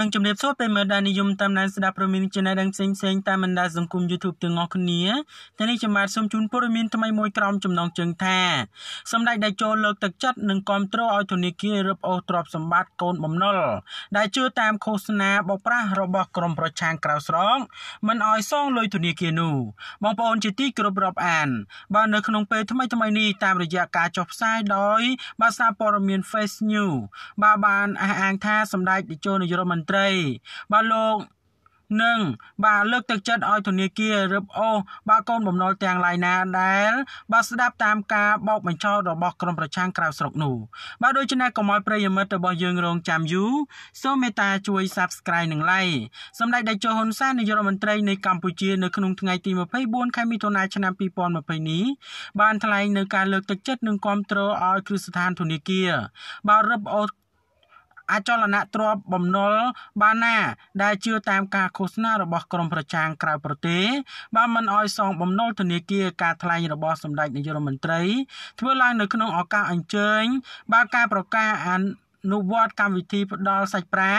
និងជំរាបសួរប្រិយមិត្តដែលនិយមតាមដានស្ដាប់ព័ត៌មានជាអ្នកដឹងផ្សេងផ្សេងតាមបណ្ដាសង្គម YouTube ទាំងអស់គ្នាថ្ងៃនេះខ្ញុំបាទសូមជូនព័ត៌មានថ្មីមួយក្រោមចំណងជើងថាសម្ដេចតេជោលើកទឹកចិត្តនិងគាំទ្រឲ្យធនាគាររឹបអូសទ្រព្យសម្បត្តិកូនបំណុលដែលជឿតាមឃោសនាបោកប្រាស់របស់ក្រមប្រជាក្រៅស្រងមិនឲ្យសងលុយធនាគារនោះបងប្អូនជាទីគោរពរាប់អានបាទនៅក្នុងពេលថ្មីថ្មីនេះតាមរយៈការចុះផ្សាយដោយបាទសារព័ត៌មាន Face News បាទបានអះអាងថាសម្ដេចតេជោនាយករដ្ឋមន្ត្រីន្ត្រីបាទលោកនឹងបាទលើកទឹកចិត្តឲ្យធនាគាររឹបអូសបាទកូនបំណុលទាំងឡាយណាដែលបាទស្ដាប់តាមការបោកបញ្ឆោតរបស់ក្រមប្រឆាំងក្រៅស្រុកនោះបាទដូច្នេះកុំឲ្យប្រិយមិត្តរបស់យើងរងចាំយូរសូមមេត្តា ជួយ Subscribe និង Like សម្ដេចតេជោហ៊ុនសែននាយករដ្ឋមន្ត្រីនៃកម្ពុជានៅក្នុងថ្ងៃទី24ខែមិថុនាឆ្នាំ2020នេះបានថ្លែងនៅការលើកទឹកចិត្តនិងគាំទ្រឲ្យគ្រឹះស្ថានធនាគារបាទរឹបអូសអចលនទ្រព្យបំណុល បានណាដែលជឿតាមការឃោសនារបស់ក្រមប្រចាំក្រៅប្រទេសបានមិនអោយសងបំណុលធនាគារការថ្លែងរបស់សម្ដេចនាយករដ្ឋមន្ត្រី ធ្វើឡើងនៅក្នុងឱកាសអញ្ជើញបើការប្រកាសអាននុវត្តកម្មវិធី ផ្ដល់សាច់ប្រា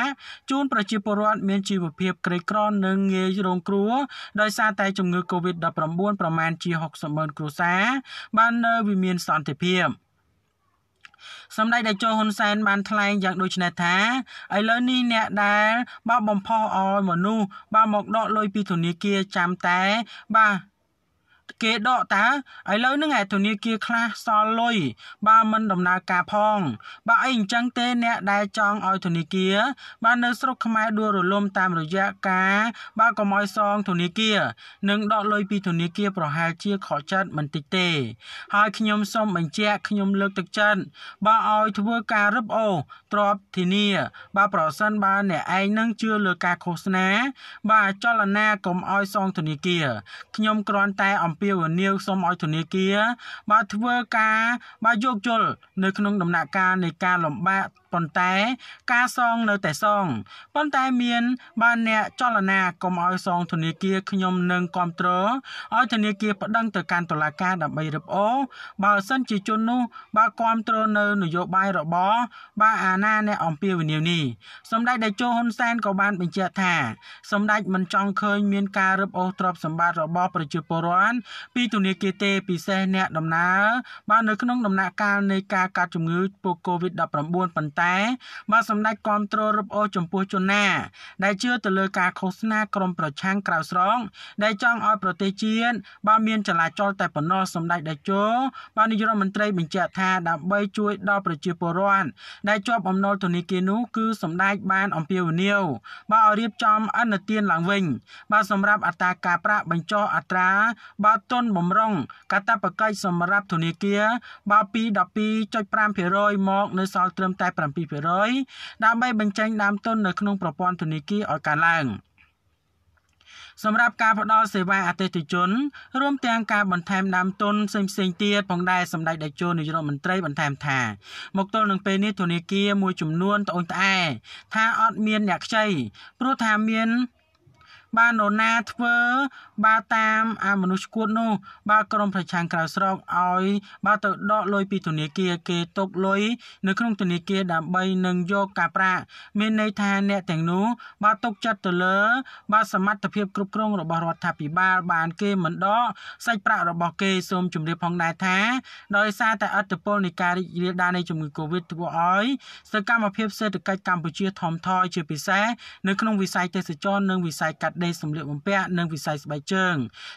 ជូនប្រជាពលរដ្ឋមានជីវភាពក្រីក្រនិងងាយរងគ្រោះដោយសារតែជំងឺ Covid-19 ប្រមាណជា60ម៉ឺនគ្រួសារបាននៅវិមានសន្តិភាព។សម្ដេចតេជោហ៊ុនសែនបានថ្លែងយ៉ាងដូចនេះថាឥឡូវនេះអ្នកដែលបើបំផុសឲ្យមនុស្សបើមកដកលុយពីធនាគារចាំតែបាទគេដកតាឥឡូវហ្នឹងឯធនាគារខ្លះសល់លុយបើមិនដំណើរការផងបើអីអញ្ចឹងទេ អ្នកដែលចង់ឲ្យធនាគារបាននៅស្រុកខ្មែរដួលរលំ តាម រយៈការបើកុំឲ្យសងធនាគារនិងដកលុយពីធនាគារប្រហែលជាខកចិត្តមិនតិចទេហើយខ្ញុំសូមបញ្ជាក់ខ្ញុំ លើកទឹកចិត្តបើឲ្យធ្វើការរឹបអូសទ្រព្យធានាបើប្រសិនបើអ្នកឯងនឹងជឿលើការឃោសនាបើចលនាកុំឲ្យសងធនាគារខ្ញុំគ្រាន់តែអំពាវនាវសុំឲ្យធនាគារបើធ្វើការបើយោគយល់នៅក្នុងដំណាក់កាលនៃការលំបាកប៉ុន្តែ ការសងនៅតែសងប៉ុន្តែមានបានអ្នកចលនាកុំឲ្យ សងធនាគារខ្ញុំនឹងគ្រប់គ្រងឲ្យធនាគារប្តឹងទៅកាន់តុលាការដើម្បីរឹបអូសបើសិនជាជននោះបើគ្រប់គ្រងនៅនយោបាយរបស់បើអាណាអ្នកអំពាវនាវនេះសម្ដេចតេជោហ៊ុនសែនក៏បានបញ្ជាក់ថាសម្ដេចមិនចង់ឃើញមានការរឹបអូសទ្រព្យសម្បត្តិរបស់ប្រជាពលរដ្ឋពីធនាគារទេពិសេសអ្នកដំណើរបាទនៅក្នុងដំណាក់កាលនៃការកាត់ជំងឺពូកូវីដ19ប៉ុន្តែបាទសម្ដេចគាំទ្ររបអចំពោះជនណាដែលជឿទៅលើការឃោសនាក្រមប្រឆាំងក្រៅស្រងដែលចង់ឲ្យ ប្រទេសជាតិបាទមាន ចលាចលតែប៉ុណ្ណោះសម្ដេចតេជោបាទនាយករដ្ឋមន្ត្រីបញ្ជាក់ថាដើម្បីជួយដល់ប្រជាពលរដ្ឋដែលជាប់អំណុលធនាគារនោះគឺសម្ដេចបានអំពាវនាវបាទឲ្យរៀបចំអនុទានឡើងវិញបាទសម្រាប់អត្រាការប្រាក់បញ្ចុះអត្រាបាទទុនបំរុង កាតព្វកិច្ចសម្រាប់ធនាគារបើពី12.5%មកនៅសល់ត្រឹមតែ7%ដើម្បីបញ្ចេញដើមទុននៅក្នុងប្រព័ន្ធធនាគារឲ្យកើនឡើង។សម្រាប់ការផ្តល់សេវាអតិថិជនរួមទាំងការបន្ថែមដើមទុនផ្សេងៗទៀតផងដែរសម្ដេចតេជោនាយករដ្ឋមន្ត្រីបន្ថែមថា មកទល់នឹងពេលនេះធនាគារមួយចំនួនត្អូញត្អែថាអត់មានអ្នកខ្ចីព្រោះថាមានបើនរណាធ្វើបើតាមអាមនុស្សឈួតនោះបើក្រុមប្រជាក្រៅស្រុកឲ្យ បើទៅដកលុយពីធនាគារ គេទុកលុយនៅក្នុងធនាគារដើម្បីនឹងយកការប្រាក់មានន័យថាអ្នកទាំងនោះបើទុកចិត្តទៅលើ បើ សមត្ថភាពគ្រប់គ្រងរបស់រដ្ឋាភិបាលបាន គេមិនដកសាច់ប្រាក់របស់គេសូមជម្រាបផងដែរថាដោយសារតែអត្តពលនៃការរីករាលដាលនៃជំងឺ Covid ធ្វើឲ្យសកម្មភាពសេដ្ឋកិច្ចកម្ពុជាថមថយជាពិសេសនៅក្នុងវិស័យទេសចរនិងវិស័យកាត់ដេរនៃសម្លៀកបំពាក់និង វិស័យស្បែកជើង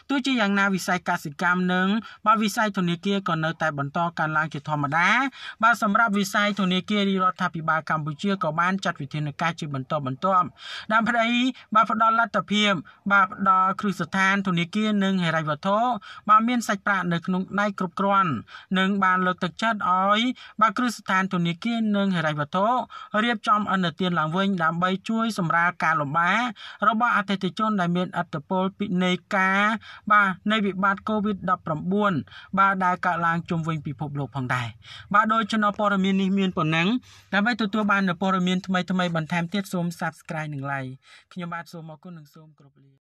ទោះជាយ៉ាងណាវិស័យកសិកម្មនិងបើវិស័យធនាគារក៏នៅតែបន្តកើនឡើងជាធម្មតាបើសម្រាប់វិស័យធនាគាររដ្ឋាភិបាលកម្ពុជាក៏បានចាត់វិធានការជាបន្តបន្ទាប់ដើម្បីបើផ្ដល់លទ្ធភាពបើផ្ដល់គ្រឹះស្ថានធនាគារនិងហិរញ្ញវត្ថុបើមានសាច់ប្រាក់នៅក្នុងដៃគ្រប់គ្រាន់និងបានលើកទឹកចិត្តឲ្យបើគ្រឹះស្ថានធនាគារនិងហិរញ្ញវត្ថុរៀបចំ អនុទានឡើងវិញ ដើម្បី ជួយសម្រាលការលំបាករបស់អតិថិជនដែលមានអត្តពលពិន័យការបាទនៃវិបត្តិ COVID-19 បាទដែលកើតឡើងជុំវិញពិភពលោកផងដែរបាទដោយចំណព័ត៌មាននេះមានប៉ុណ្ណឹងដើម្បីទទួលបាននូវព័ត៌មានថ្មីៗបន្ថែមទៀតសូម Subscribe និង Like ខ្ញុំបាទសូមអរគុណនិងសូមគោរពលា